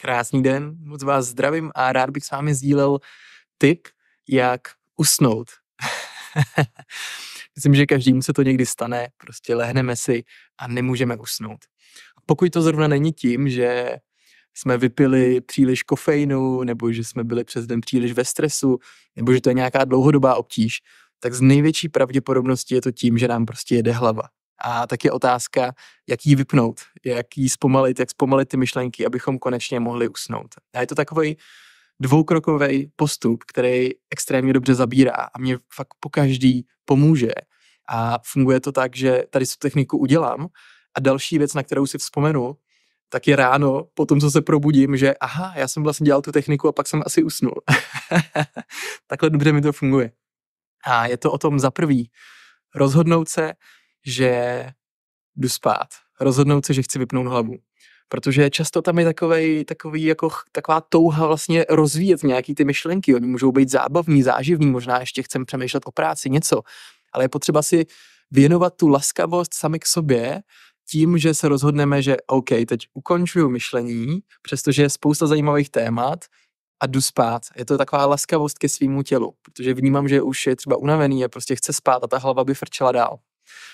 Krásný den, moc vás zdravím a rád bych s vámi sdílel tip, jak usnout. Myslím, že každým se to někdy stane, prostě lehneme si a nemůžeme usnout. Pokud to zrovna není tím, že jsme vypili příliš kofeinu, nebo že jsme byli přes den příliš ve stresu, nebo že to je nějaká dlouhodobá obtíž, tak z největší pravděpodobnosti je to tím, že nám prostě jede hlava. A tak je otázka, jak ji vypnout, jak ji zpomalit, jak zpomalit ty myšlenky, abychom konečně mohli usnout. A je to takový dvoukrokový postup, který extrémně dobře zabírá a mě fakt po každý pomůže. A funguje to tak, že tady tu techniku udělám a další věc, na kterou si vzpomenu, tak je ráno, po tom, co se probudím, že aha, já jsem vlastně dělal tu techniku a pak jsem asi usnul. Takhle dobře mi to funguje. A je to o tom za prvý rozhodnout se, že jdu spát. Rozhodnout se, že chci vypnout hlavu. Protože často tam je takovej, takový jako, taková touha vlastně rozvíjet nějaký ty myšlenky. Oni můžou být zábavní, záživní, možná ještě chcem přemýšlet o práci, něco. Ale je potřeba si věnovat tu laskavost sami k sobě, tím, že se rozhodneme, že OK, teď ukončuju myšlení, přestože je spousta zajímavých témat a jdu spát. Je to taková laskavost ke svýmu tělu, protože vnímám, že už je třeba unavený a prostě chce spát a ta hlava by frčela dál.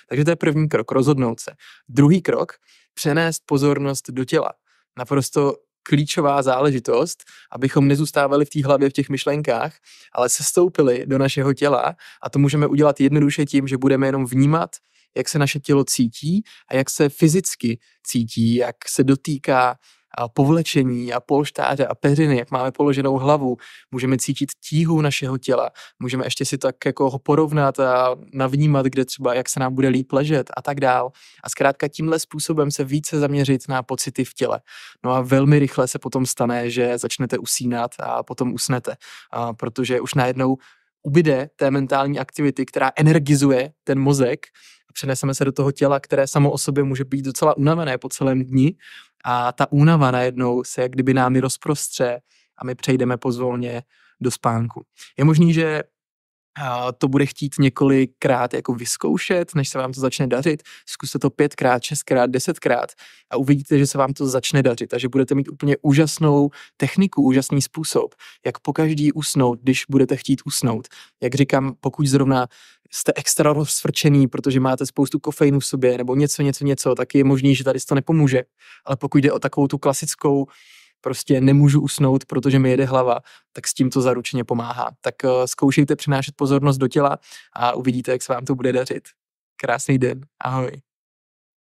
Takže to je první krok, rozhodnout se. Druhý krok, přenést pozornost do těla. Naprosto klíčová záležitost, abychom nezůstávali v té hlavě, v těch myšlenkách, ale sestoupili do našeho těla a to můžeme udělat jednoduše tím, že budeme jenom vnímat, jak se naše tělo cítí a jak se fyzicky cítí, jak se dotýká a povlečení a polštáře a peřiny, jak máme položenou hlavu, můžeme cítit tíhu našeho těla, můžeme ještě si tak jako ho porovnat a navnímat, kde třeba, jak se nám bude líp ležet a tak dál. A zkrátka tímhle způsobem se více zaměřit na pocity v těle. No a velmi rychle se potom stane, že začnete usínat a potom usnete, a protože už najednou ubyde té mentální aktivity, která energizuje ten mozek přeneseme se do toho těla, které samo o sobě může být docela unavené po celém dni a ta únava najednou se jak kdyby námi rozprostře a my přejdeme pozvolně do spánku. Je možný, že to bude chtít několikrát jako vyzkoušet, než se vám to začne dařit. Zkuste to pětkrát, šestkrát, desetkrát a uvidíte, že se vám to začne dařit a že budete mít úplně úžasnou techniku, úžasný způsob, jak po každý usnout, když budete chtít usnout. Jak říkám, pokud zrovna jste extra rozfrčený, protože máte spoustu kofeinu v sobě nebo něco, něco, něco, tak je možný, že tady to nepomůže. Ale pokud jde o takovou tu klasickou, prostě nemůžu usnout, protože mi jede hlava, tak s tím to zaručeně pomáhá. Tak eh, zkoušejte přinášet pozornost do těla a uvidíte, jak se vám to bude dařit. Krásný den. Ahoj.